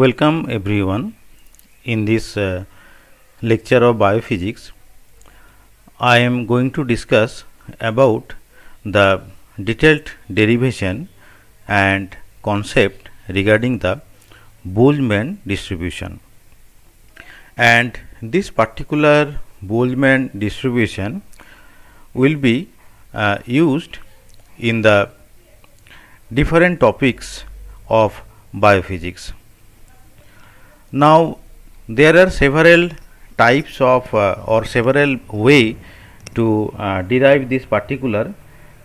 Welcome everyone. In this uh, lecture of biophysics, I am going to discuss about the detailed derivation and concept regarding the Boltzmann distribution. And this particular Boltzmann distribution will be uh, used in the different topics of biophysics now there are several types of uh, or several way to uh, derive this particular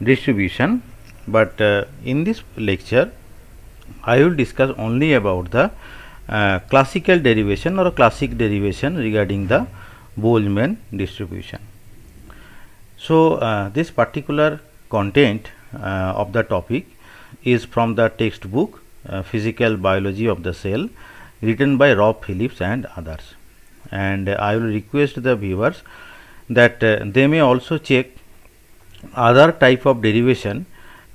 distribution but uh, in this lecture I will discuss only about the uh, classical derivation or classic derivation regarding the Boltzmann distribution. So, uh, this particular content uh, of the topic is from the textbook physical biology of the cell written by Rob Phillips and others. And uh, I will request the viewers that uh, they may also check other type of derivation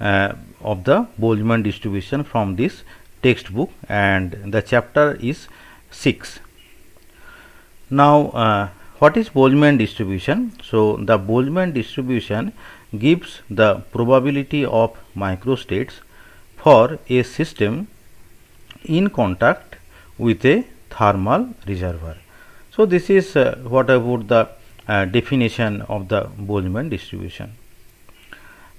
uh, of the Boltzmann distribution from this textbook and the chapter is 6. Now, uh, what is Boltzmann distribution? So, the Boltzmann distribution gives the probability of microstates for a system in contact with a thermal reservoir. So, this is uh, what about the uh, definition of the Boltzmann distribution.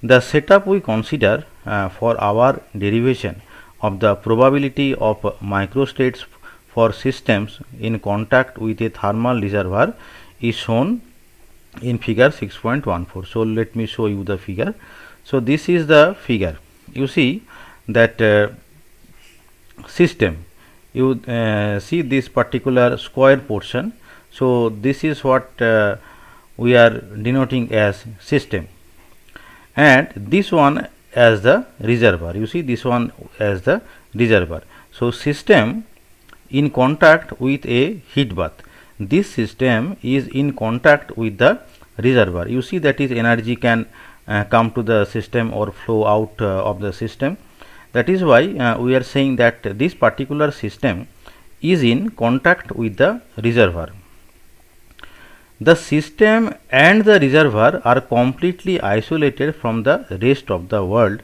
The setup we consider uh, for our derivation of the probability of microstates for systems in contact with a thermal reservoir is shown in figure 6.14. So, let me show you the figure. So, this is the figure. You see that uh, system you uh, see this particular square portion so this is what uh, we are denoting as system and this one as the reservoir you see this one as the reservoir so system in contact with a heat bath this system is in contact with the reservoir you see that is energy can uh, come to the system or flow out uh, of the system that is why uh, we are saying that this particular system is in contact with the reservoir. The system and the reservoir are completely isolated from the rest of the world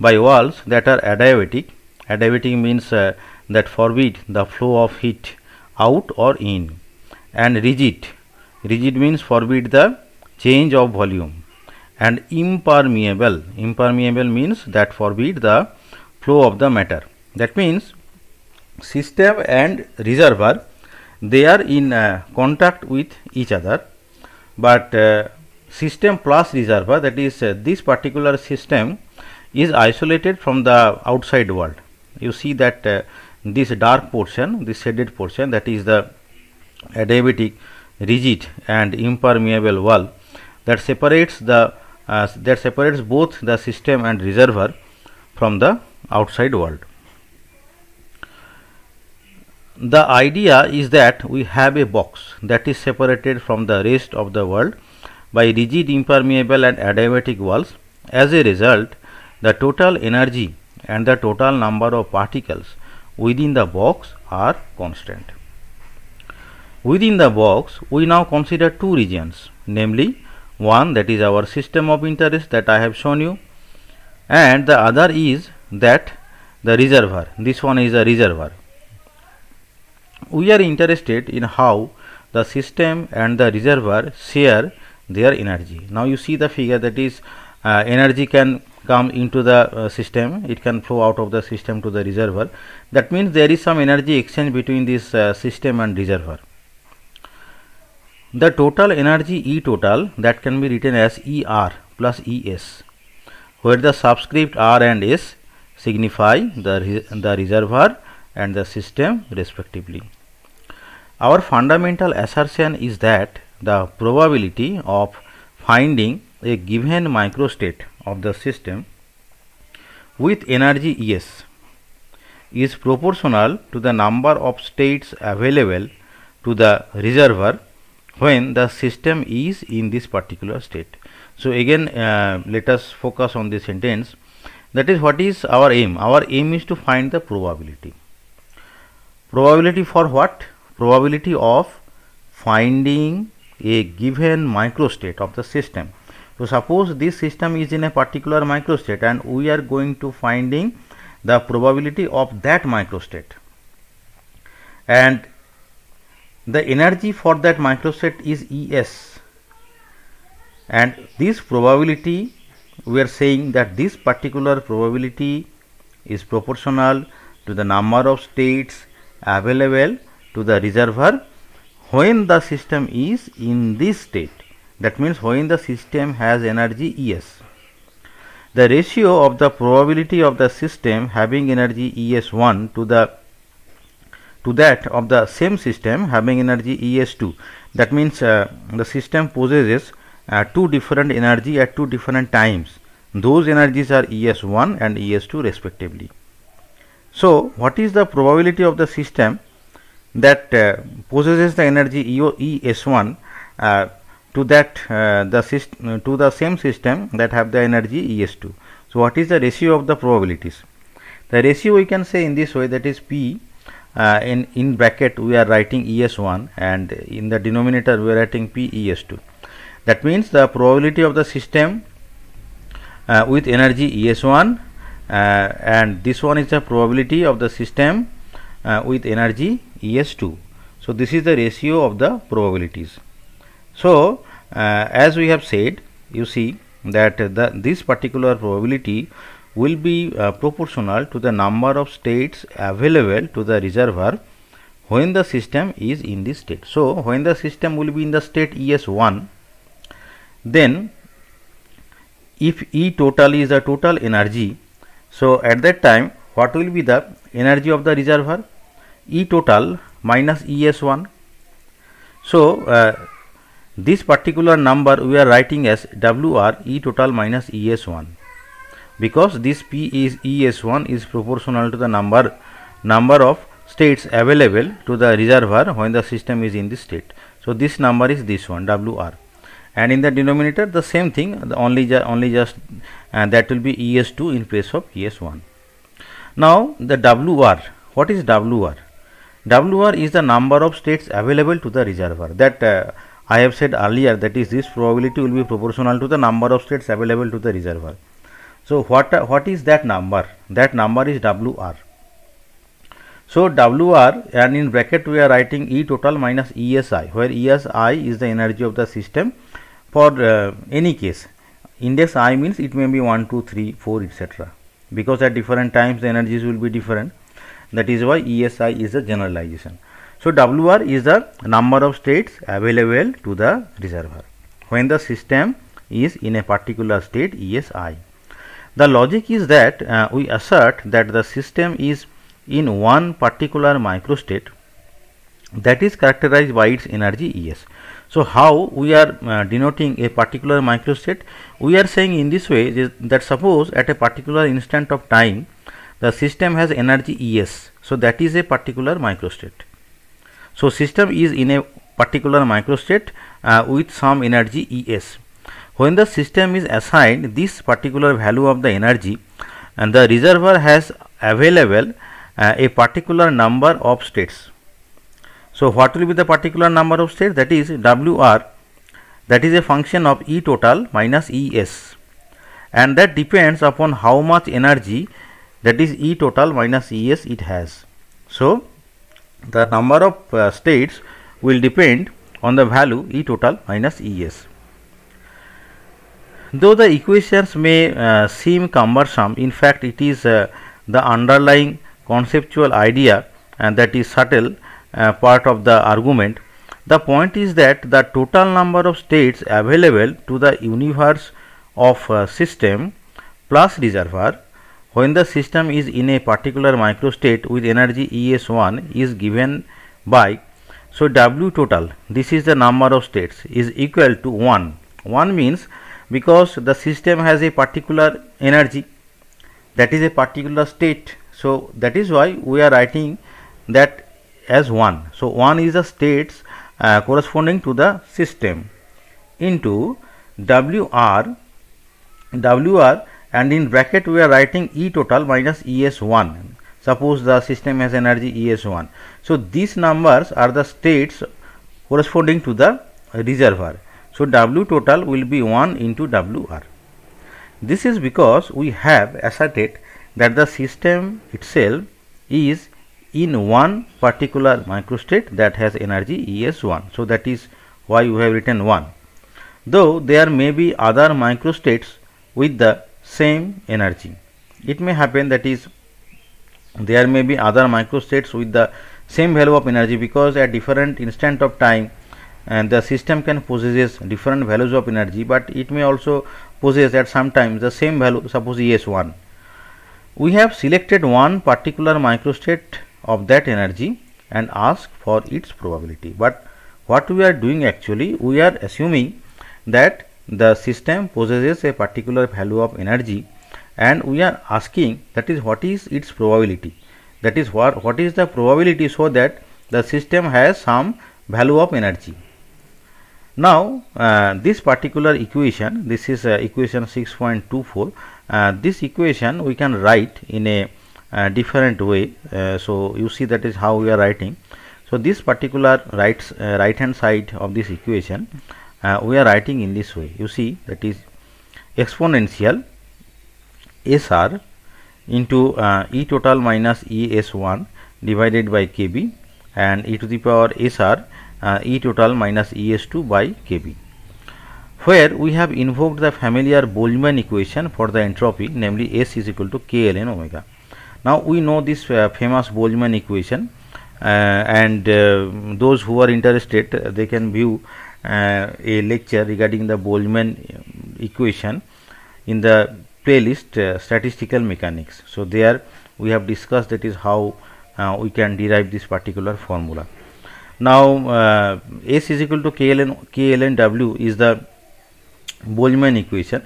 by walls that are adiabatic. Adiabatic means uh, that forbid the flow of heat out or in and rigid. Rigid means forbid the change of volume and impermeable. Impermeable means that forbid the flow of the matter. That means, system and reservoir they are in uh, contact with each other, but uh, system plus reservoir that is uh, this particular system is isolated from the outside world. You see that uh, this dark portion, this shaded portion that is the adiabatic uh, rigid and impermeable wall that separates the uh, that separates both the system and reservoir from the outside world. The idea is that we have a box that is separated from the rest of the world by rigid impermeable and adiabatic walls. As a result, the total energy and the total number of particles within the box are constant. Within the box, we now consider two regions, namely one that is our system of interest that I have shown you and the other is that the reservoir this one is a reservoir we are interested in how the system and the reservoir share their energy now you see the figure that is uh, energy can come into the uh, system it can flow out of the system to the reservoir that means there is some energy exchange between this uh, system and reservoir the total energy E total that can be written as ER plus ES where the subscript R and S signify the, the reservoir and the system respectively. Our fundamental assertion is that the probability of finding a given microstate of the system with energy ES is proportional to the number of states available to the reservoir when the system is in this particular state. So, again uh, let us focus on this sentence that is what is our aim. Our aim is to find the probability. Probability for what? Probability of finding a given microstate of the system. So suppose this system is in a particular microstate and we are going to finding the probability of that microstate. And the energy for that microstate is ES and this probability we are saying that this particular probability is proportional to the number of states available to the reservoir when the system is in this state that means when the system has energy ES. The ratio of the probability of the system having energy ES1 to the to that of the same system having energy ES2 that means uh, the system possesses uh, two different energy at two different times those energies are es1 and es2 respectively so what is the probability of the system that uh, possesses the energy es1 uh, to that uh, the system uh, to the same system that have the energy es2 so what is the ratio of the probabilities the ratio we can say in this way that is p uh, in in bracket we are writing es1 and in the denominator we are writing p es2 that means the probability of the system uh, with energy ES1 uh, and this one is the probability of the system uh, with energy ES2. So, this is the ratio of the probabilities. So, uh, as we have said you see that the, this particular probability will be uh, proportional to the number of states available to the reservoir when the system is in this state. So, when the system will be in the state ES1 then if E total is the total energy so at that time what will be the energy of the reservoir E total minus ES1 so uh, this particular number we are writing as WR E total minus ES1 because this P is ES1 is proportional to the number number of states available to the reservoir when the system is in this state. So this number is this one WR and in the denominator the same thing the only ju only just uh, that will be es2 in place of es1 now the wr what is wr wr is the number of states available to the reservoir that uh, i have said earlier that is this probability will be proportional to the number of states available to the reservoir so what uh, what is that number that number is wr so WR and in bracket we are writing E total minus ESI where ESI is the energy of the system for uh, any case index i means it may be 1 2 3 4 etc because at different times the energies will be different that is why esi is a generalization so wr is the number of states available to the reservoir when the system is in a particular state esi the logic is that uh, we assert that the system is in one particular microstate that is characterized by its energy es so how we are uh, denoting a particular microstate? We are saying in this way that suppose at a particular instant of time the system has energy ES. So that is a particular microstate. So system is in a particular microstate uh, with some energy ES. When the system is assigned this particular value of the energy and the reservoir has available uh, a particular number of states so what will be the particular number of states that is WR that is a function of E total minus ES and that depends upon how much energy that is E total minus ES it has. So the number of uh, states will depend on the value E total minus ES. Though the equations may uh, seem cumbersome, in fact it is uh, the underlying conceptual idea and that is subtle uh, part of the argument. The point is that the total number of states available to the universe of a uh, system plus reservoir when the system is in a particular microstate with energy ES1 is given by so W total this is the number of states is equal to 1. 1 means because the system has a particular energy that is a particular state so that is why we are writing that as 1 so 1 is the states uh, corresponding to the system into wr wr and in bracket we are writing e total minus es1 suppose the system has energy es1 so these numbers are the states corresponding to the reservoir so w total will be 1 into wr this is because we have asserted that the system itself is in one particular microstate that has energy ES1. So, that is why we have written 1. Though there may be other microstates with the same energy. It may happen that is there may be other microstates with the same value of energy because at different instant of time and the system can possesses different values of energy but it may also possess at some time the same value suppose ES1. We have selected one particular microstate of that energy and ask for its probability. But what we are doing actually, we are assuming that the system possesses a particular value of energy and we are asking that is what is its probability that is what, what is the probability so that the system has some value of energy. Now, uh, this particular equation, this is uh, equation 6.24, uh, this equation we can write in a different way uh, so you see that is how we are writing so this particular right uh, right hand side of this equation uh, we are writing in this way you see that is exponential sr into uh, e total minus e s1 divided by kb and e to the power sr uh, e total minus e s2 by kb where we have invoked the familiar Boltzmann equation for the entropy namely s is equal to kln omega now we know this uh, famous Boltzmann equation uh, and uh, those who are interested they can view a lecture regarding the Boltzmann equation in the playlist uh, statistical mechanics so there we have discussed that is how uh, we can derive this particular formula now uh, s is equal to kln kln w is the boltzmann equation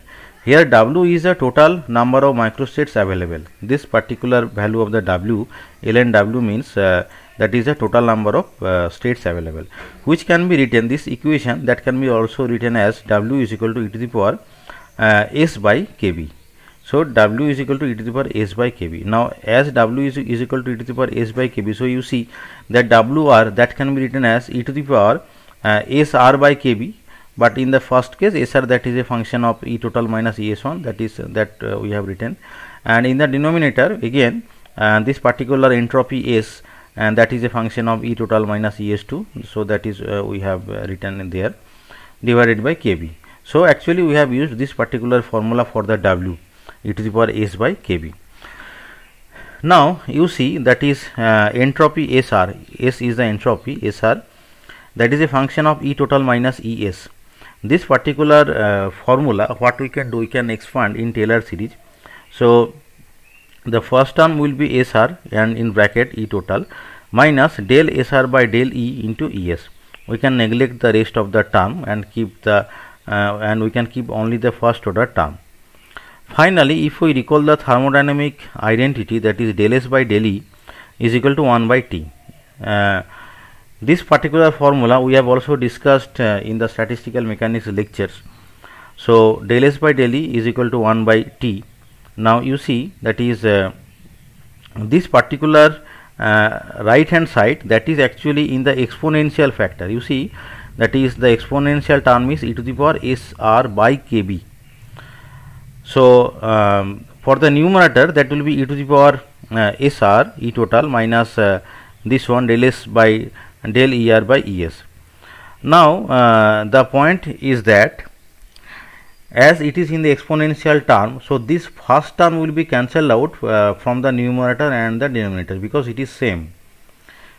here W is the total number of microstates available. This particular value of the W, ln W means uh, that is the total number of uh, states available which can be written this equation that can be also written as W is equal to e to the power uh, S by KB. So W is equal to e to the power S by KB. Now as W is, is equal to e to the power S by KB so you see that WR that can be written as e to the power uh, SR by KB but in the first case sr that is a function of e total minus es1 that is uh, that uh, we have written and in the denominator again uh, this particular entropy s and that is a function of e total minus es2 so that is uh, we have uh, written there divided by kb so actually we have used this particular formula for the w e to the power s by kb now you see that is uh, entropy sr s is the entropy sr that is a function of e total minus es this particular uh, formula what we can do we can expand in Taylor series so the first term will be SR and in bracket E total minus del SR by del E into ES we can neglect the rest of the term and keep the uh, and we can keep only the first order term finally if we recall the thermodynamic identity that is del S by del E is equal to 1 by T uh, this particular formula we have also discussed uh, in the statistical mechanics lectures. So del S by del E is equal to 1 by T. Now you see that is uh, this particular uh, right hand side that is actually in the exponential factor. You see that is the exponential term is e to the power S R by KB. So um, for the numerator that will be e to the power uh, S R e total minus uh, this one del S by del ER by ES. Now, uh, the point is that as it is in the exponential term, so this first term will be cancelled out uh, from the numerator and the denominator because it is same.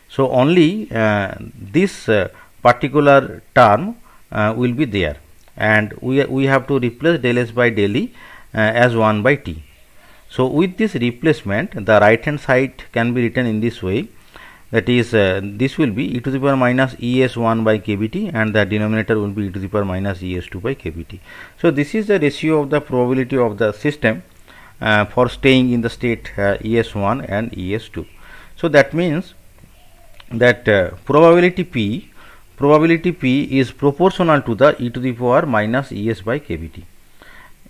So, only uh, this uh, particular term uh, will be there and we, we have to replace del S by del E uh, as 1 by T. So, with this replacement, the right hand side can be written in this way that is uh, this will be e to the power minus es1 by kbt and the denominator will be e to the power minus es2 by kbt so this is the ratio of the probability of the system uh, for staying in the state uh, es1 and es2 so that means that uh, probability p probability p is proportional to the e to the power minus es by kbt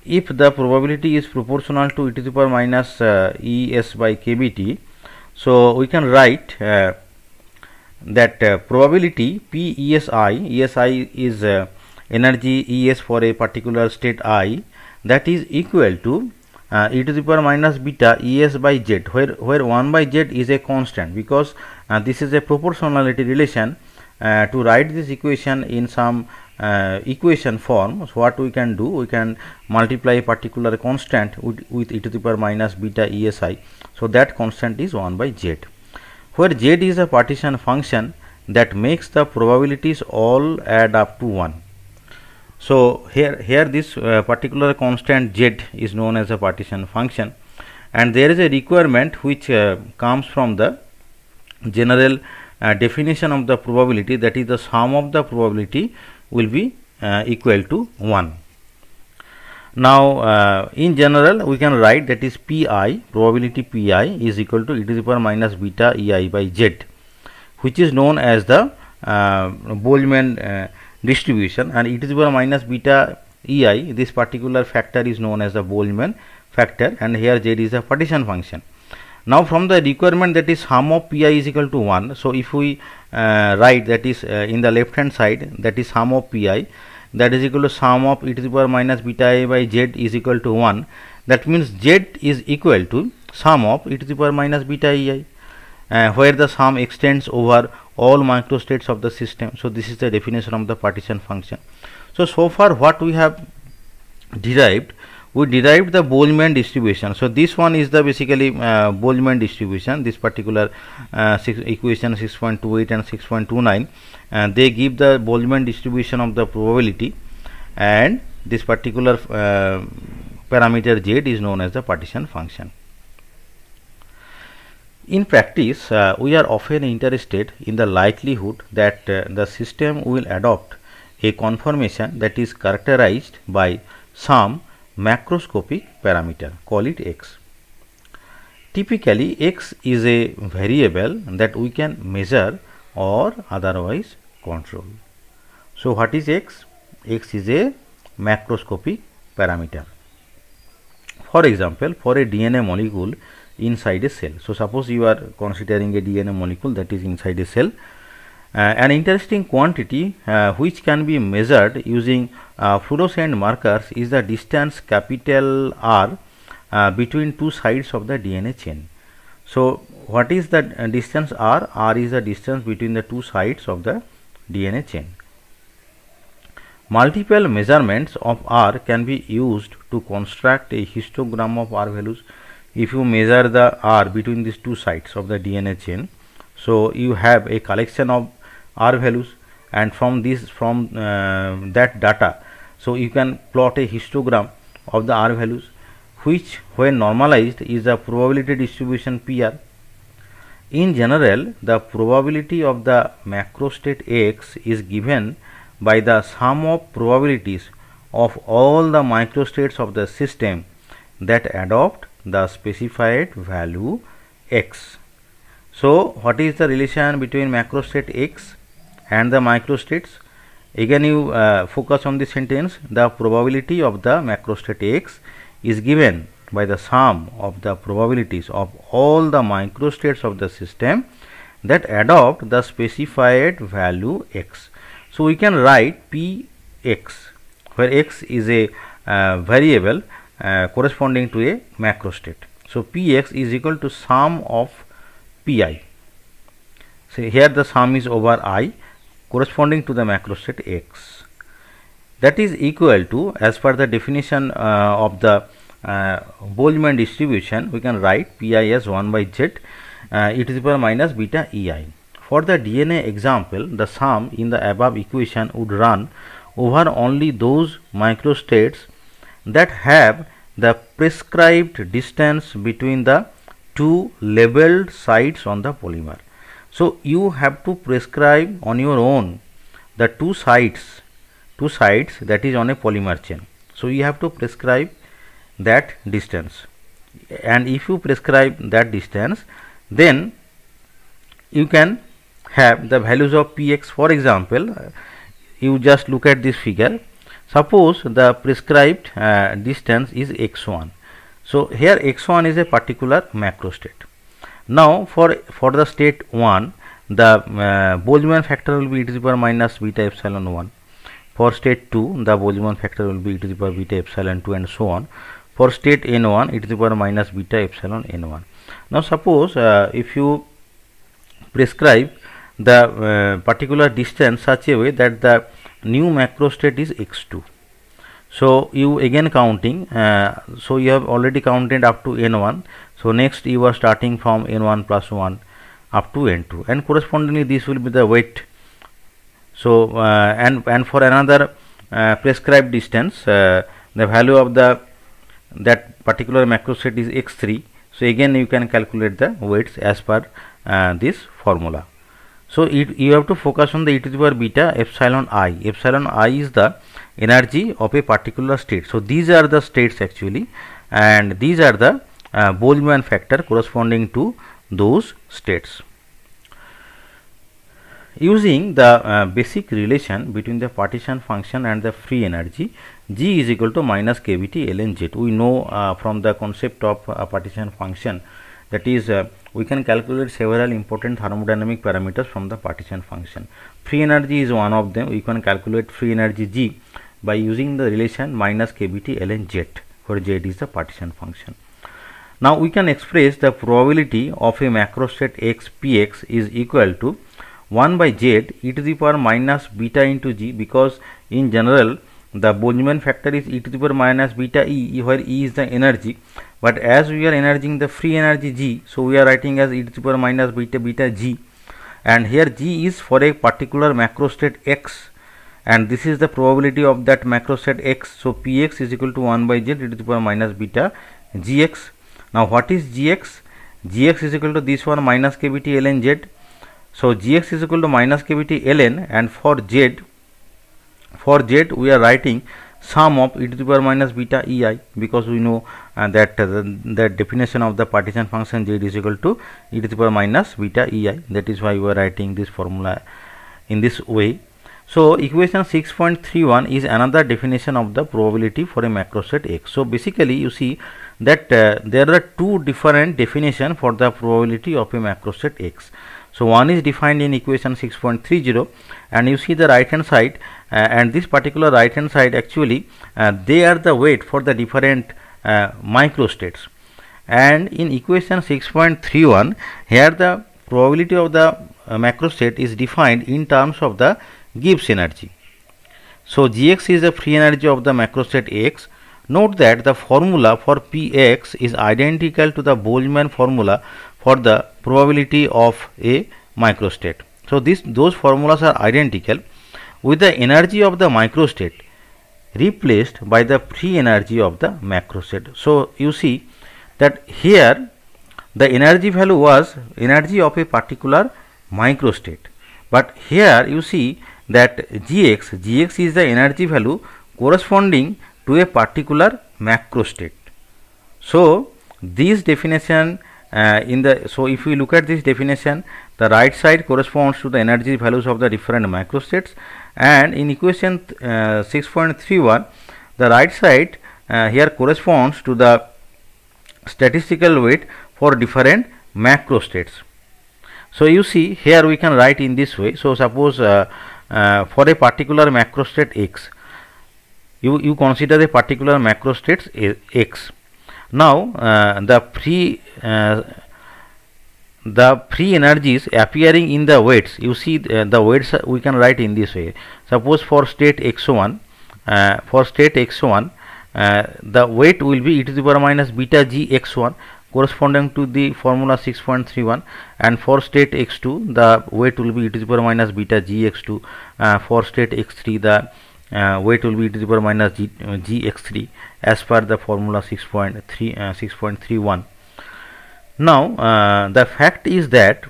if the probability is proportional to e to the power minus uh, es by kbt so, we can write uh, that uh, probability P ESI, ESI is uh, energy ES for a particular state I that is equal to uh, e to the power minus beta ES by Z where, where 1 by Z is a constant because uh, this is a proportionality relation uh, to write this equation in some equation form. So, what we can do we can multiply a particular constant with, with e to the power minus beta ESI so that constant is 1 by z. Where z is a partition function that makes the probabilities all add up to 1. So here, here this uh, particular constant z is known as a partition function and there is a requirement which uh, comes from the general uh, definition of the probability that is the sum of the probability will be uh, equal to 1. Now, uh, in general, we can write that is Pi, probability Pi is equal to e to the power minus beta Ei by Z, which is known as the uh, Boltzmann uh, distribution and e to the power minus beta Ei, this particular factor is known as the Boltzmann factor and here Z is a partition function. Now, from the requirement that is sum of Pi is equal to 1, so if we uh, write that is uh, in the left hand side that is sum of Pi, that is equal to sum of e to the power minus beta i by z is equal to 1 that means z is equal to sum of e to the power minus beta i uh, where the sum extends over all microstates of the system so this is the definition of the partition function so so far what we have derived we derived the Boltzmann distribution so this one is the basically uh, Boltzmann distribution this particular uh, six equation 6.28 and 6.29 and they give the Boltzmann distribution of the probability and this particular uh, parameter z is known as the partition function. In practice, uh, we are often interested in the likelihood that uh, the system will adopt a conformation that is characterized by some macroscopic parameter, call it x. Typically, x is a variable that we can measure or otherwise control. So, what is x? x is a macroscopic parameter. For example, for a DNA molecule inside a cell. So, suppose you are considering a DNA molecule that is inside a cell. Uh, an interesting quantity uh, which can be measured using uh, fluorescent markers is the distance capital R uh, between two sides of the DNA chain. So, what is the uh, distance r r is the distance between the two sides of the dna chain multiple measurements of r can be used to construct a histogram of r values if you measure the r between these two sides of the dna chain so you have a collection of r values and from this from uh, that data so you can plot a histogram of the r values which when normalized is a probability distribution pr in general, the probability of the macro state X is given by the sum of probabilities of all the microstates of the system that adopt the specified value X. So, what is the relation between macrostate X and the microstates? Again, you uh, focus on the sentence the probability of the macrostate X is given by the sum of the probabilities of all the microstates of the system that adopt the specified value x. So, we can write p x where x is a uh, variable uh, corresponding to a macro state. So, p x is equal to sum of p i. So, here the sum is over i corresponding to the macro state x that is equal to as per the definition uh, of the uh, Boltzmann distribution we can write pi as 1 by z uh, e to the power minus beta ei. For the DNA example the sum in the above equation would run over only those microstates that have the prescribed distance between the two labeled sites on the polymer. So, you have to prescribe on your own the two sites, two sites that is on a polymer chain. So, you have to prescribe that distance and if you prescribe that distance then you can have the values of px for example you just look at this figure suppose the prescribed uh, distance is x1 so here x1 is a particular macro state now for for the state 1 the uh, Boltzmann factor will be e to the power minus beta epsilon 1 for state 2 the Boltzmann factor will be e to the power beta epsilon 2 and so on for state n1 e to the power minus beta epsilon n1 now suppose uh, if you prescribe the uh, particular distance such a way that the new macro state is x2 so you again counting uh, so you have already counted up to n1 so next you are starting from n1 plus 1 up to n2 and correspondingly this will be the weight so uh, and and for another uh, prescribed distance uh, the value of the that particular macro state is x3 so again you can calculate the weights as per uh, this formula so it, you have to focus on the e to the power beta epsilon i epsilon i is the energy of a particular state so these are the states actually and these are the uh, Boltzmann factor corresponding to those states using the uh, basic relation between the partition function and the free energy g is equal to minus kvt ln z. We know uh, from the concept of uh, partition function that is uh, we can calculate several important thermodynamic parameters from the partition function. Free energy is one of them. We can calculate free energy g by using the relation minus kBT ln z where z is the partition function. Now we can express the probability of a macro state x p x is equal to 1 by z e to the power minus beta into g because in general the Boltzmann factor is e to the power minus beta e where e is the energy but as we are energizing the free energy g so we are writing as e to the power minus beta beta g and here g is for a particular macro state x and this is the probability of that macro state x so px is equal to 1 by z e to the power minus beta gx now what is gx gx is equal to this one minus kbt ln z so gx is equal to minus kbt ln and for z for z we are writing sum of e to the power minus beta ei because we know uh, that uh, the, the definition of the partition function z is equal to e to the power minus beta ei that is why we are writing this formula in this way so equation 6.31 is another definition of the probability for a macro set X. So basically you see that uh, there are two different definition for the probability of a macro set X. So one is defined in equation 6.30 and you see the right hand side uh, and this particular right hand side actually uh, they are the weight for the different uh, microstates and in equation 6.31 here the probability of the uh, macrostate is defined in terms of the Gibbs energy. So Gx is the free energy of the macrostate X. Note that the formula for Px is identical to the Boltzmann formula for the probability of a microstate. So this those formulas are identical with the energy of the microstate replaced by the free energy of the macrostate. So you see that here the energy value was energy of a particular microstate but here you see that gx gx is the energy value corresponding to a particular macrostate so this definition uh, in the so if we look at this definition the right side corresponds to the energy values of the different macrostates and in equation uh, 6.31 the right side uh, here corresponds to the statistical weight for different macrostates so you see here we can write in this way so suppose uh, uh, for a particular macrostate x you you consider a particular macrostate x now uh, the free uh, the free energies appearing in the weights you see the, uh, the weights uh, we can write in this way suppose for state x1 uh, for state x1 uh, the weight will be e to the power minus beta g x1 corresponding to the formula 6.31 and for state x2 the weight will be e to the power minus beta g x2 uh, for state x3 the uh, weight will be e to the power minus gx3 uh, as per the formula 6.3 uh, 6.31 now uh, the fact is that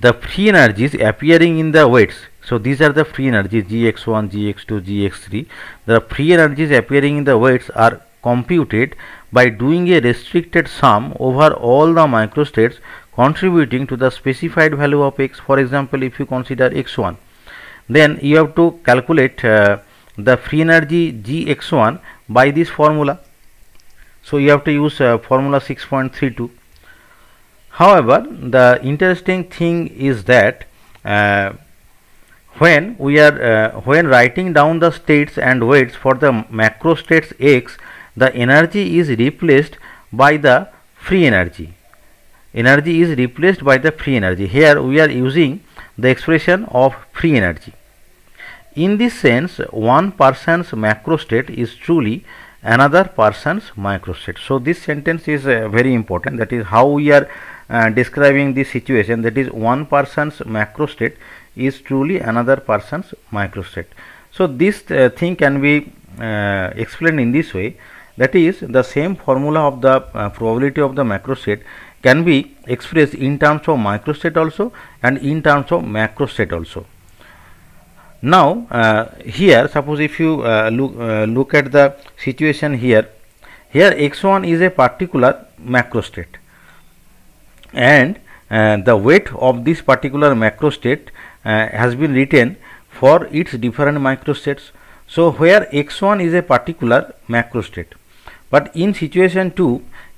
the free energies appearing in the weights so these are the free energies gx1 gx2 gx3 the free energies appearing in the weights are computed by doing a restricted sum over all the microstates contributing to the specified value of x for example if you consider x1 then you have to calculate uh, the free energy gx1 by this formula so you have to use uh, formula 6.32 however the interesting thing is that uh, when we are uh, when writing down the states and weights for the macro states x the energy is replaced by the free energy energy is replaced by the free energy here we are using the expression of free energy. In this sense, one person's macro state is truly another person's micro state. So, this sentence is uh, very important that is how we are uh, describing this situation that is one person's macro state is truly another person's micro state. So, this uh, thing can be uh, explained in this way that is the same formula of the uh, probability of the macro state can be expressed in terms of microstate also and in terms of macrostate also. Now, uh, here suppose if you uh, look, uh, look at the situation here, here x1 is a particular macrostate and uh, the weight of this particular macrostate uh, has been written for its different microstates. So, where x1 is a particular macrostate, but in situation 2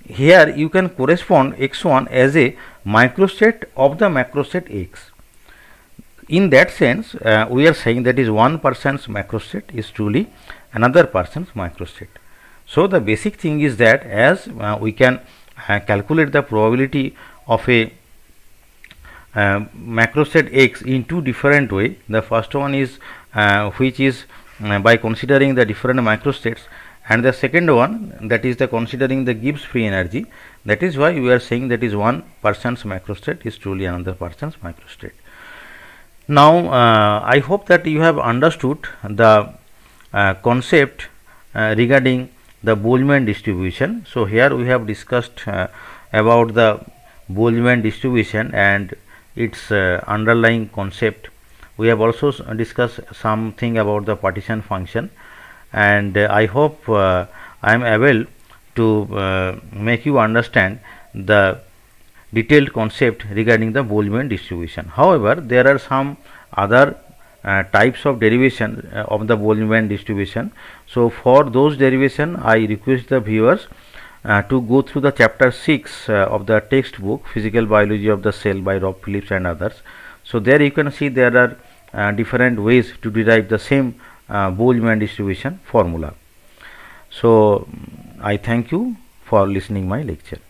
here you can correspond x1 as a microset of the macroset x. In that sense, uh, we are saying that is one person's macroset is truly another person's microset. So, the basic thing is that as uh, we can uh, calculate the probability of a uh, macroset x in two different way. The first one is uh, which is uh, by considering the different microstates and the second one that is the considering the Gibbs free energy that is why we are saying that is one person's microstate is truly another person's microstate. Now uh, I hope that you have understood the uh, concept uh, regarding the Boltzmann distribution. So here we have discussed uh, about the Boltzmann distribution and its uh, underlying concept. We have also discussed something about the partition function and uh, I hope uh, I am able to uh, make you understand the detailed concept regarding the Boltzmann distribution. However, there are some other uh, types of derivation uh, of the Boltzmann distribution. So, for those derivation, I request the viewers uh, to go through the chapter 6 of the textbook Physical Biology of the Cell by Rob Phillips and others. So, there you can see there are different ways to derive the same uh, Boltzmann distribution formula. So, I thank you for listening my lecture.